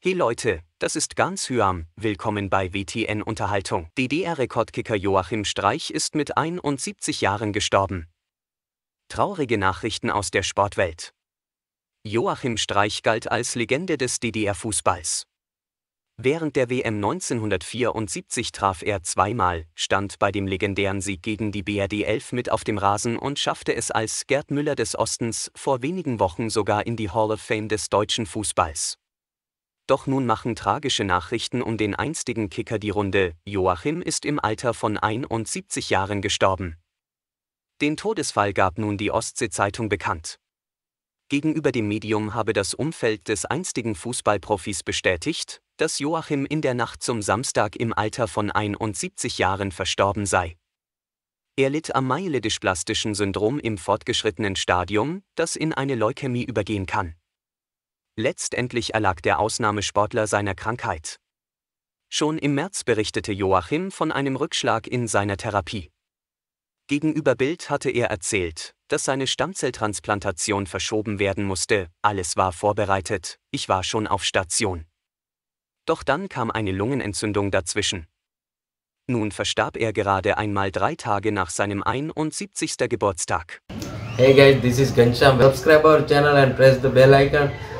Hey Leute, das ist ganz Hyam, willkommen bei WTN Unterhaltung. DDR-Rekordkicker Joachim Streich ist mit 71 Jahren gestorben. Traurige Nachrichten aus der Sportwelt. Joachim Streich galt als Legende des DDR-Fußballs. Während der WM 1974 traf er zweimal, stand bei dem legendären Sieg gegen die BRD 11 mit auf dem Rasen und schaffte es als Gerd Müller des Ostens vor wenigen Wochen sogar in die Hall of Fame des deutschen Fußballs. Doch nun machen tragische Nachrichten um den einstigen Kicker die Runde. Joachim ist im Alter von 71 Jahren gestorben. Den Todesfall gab nun die Ostsee-Zeitung bekannt. Gegenüber dem Medium habe das Umfeld des einstigen Fußballprofis bestätigt, dass Joachim in der Nacht zum Samstag im Alter von 71 Jahren verstorben sei. Er litt am myelidisch-plastischen Syndrom im fortgeschrittenen Stadium, das in eine Leukämie übergehen kann. Letztendlich erlag der Ausnahmesportler seiner Krankheit. Schon im März berichtete Joachim von einem Rückschlag in seiner Therapie. Gegenüber Bild hatte er erzählt, dass seine Stammzelltransplantation verschoben werden musste, alles war vorbereitet, ich war schon auf Station. Doch dann kam eine Lungenentzündung dazwischen. Nun verstarb er gerade einmal drei Tage nach seinem 71. Geburtstag. Hey guys, this is Gansham. Subscribe our channel and press the bell icon.